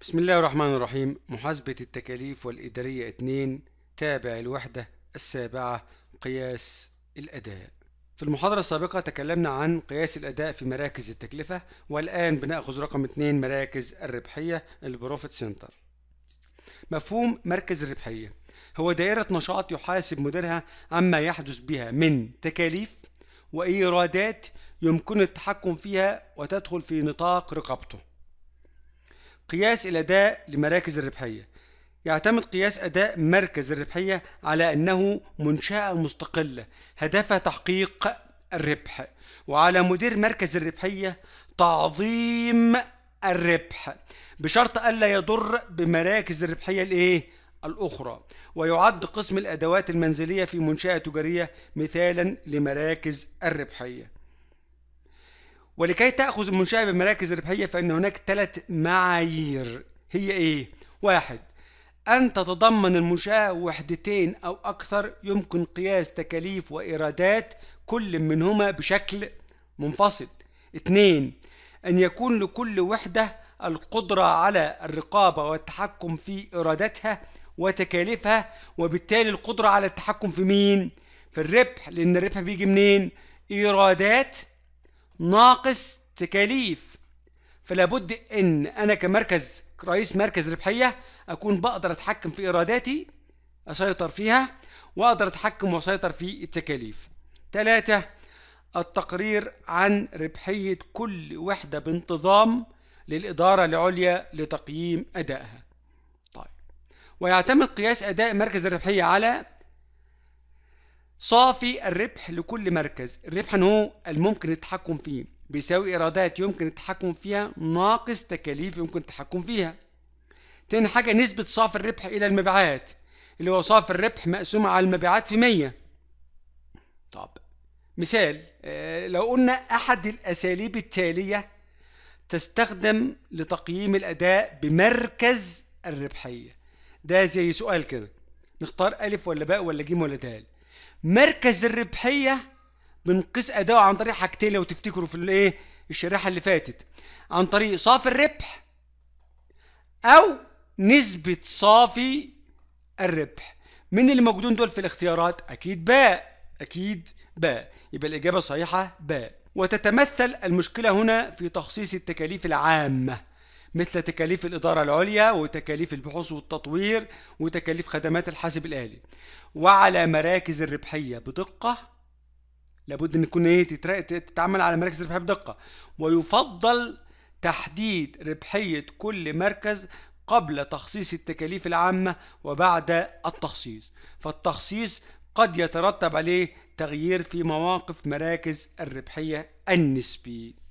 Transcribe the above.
بسم الله الرحمن الرحيم محاسبة التكاليف والإدارية 2 تابع الوحدة السابعة قياس الأداء في المحاضرة السابقة تكلمنا عن قياس الأداء في مراكز التكلفة والآن بنأخذ رقم 2 مراكز الربحية البروفيت سنتر مفهوم مركز الربحية هو دائرة نشاط يحاسب مديرها عما يحدث بها من تكاليف وإيرادات يمكن التحكم فيها وتدخل في نطاق رقابته قياس الأداء لمراكز الربحية يعتمد قياس أداء مركز الربحية على أنه منشأة مستقلة هدفها تحقيق الربح وعلى مدير مركز الربحية تعظيم الربح بشرط ألا يضر بمراكز الربحية الإيه؟ الأخرى ويعد قسم الأدوات المنزلية في منشأة تجارية مثالا لمراكز الربحية ولكي تأخذ المنشأة بمراكز ربحية فإن هناك ثلاث معايير هي إيه؟ واحد أن تتضمن المنشأة وحدتين أو أكثر يمكن قياس تكاليف وإيرادات كل منهما بشكل منفصل. اثنين أن يكون لكل وحدة القدرة على الرقابة والتحكم في إيراداتها وتكاليفها وبالتالي القدرة على التحكم في مين؟ في الربح لأن الربح بيجي منين؟ إيرادات ناقص تكاليف فلا بد ان انا كمركز رئيس مركز ربحيه اكون بقدر اتحكم في ايراداتي اسيطر فيها واقدر اتحكم واسيطر في التكاليف ثلاثة التقرير عن ربحية كل وحدة بانتظام للإدارة العليا لتقييم أدائها طيب ويعتمد قياس أداء مركز الربحية على صافي الربح لكل مركز الربح هو الممكن التحكم فيه بيساوي ايرادات يمكن التحكم فيها ناقص تكاليف يمكن التحكم فيها تاني حاجه نسبه صافي الربح الى المبيعات اللي هو صافي الربح مقسوم على المبيعات في 100 طب مثال آه، لو قلنا احد الاساليب التاليه تستخدم لتقييم الاداء بمركز الربحيه ده زي سؤال كده نختار الف ولا باء ولا جيم ولا دال مركز الربحيه بنقيس اداؤه عن طريق حاجتين لو تفتكروا في الايه الشريحه اللي فاتت عن طريق صافي الربح او نسبه صافي الربح مين اللي موجودين دول في الاختيارات اكيد باء اكيد باء يبقى الاجابه صحيحه باء وتتمثل المشكله هنا في تخصيص التكاليف العامه مثل تكاليف الإدارة العليا وتكاليف البحوث والتطوير وتكاليف خدمات الحاسب الآلي وعلى مراكز الربحية بدقة لابد أن تكون إيه تتعمل على مراكز الربحية بدقة ويفضل تحديد ربحية كل مركز قبل تخصيص التكاليف العامة وبعد التخصيص فالتخصيص قد يترتب عليه تغيير في مواقف مراكز الربحية النسبي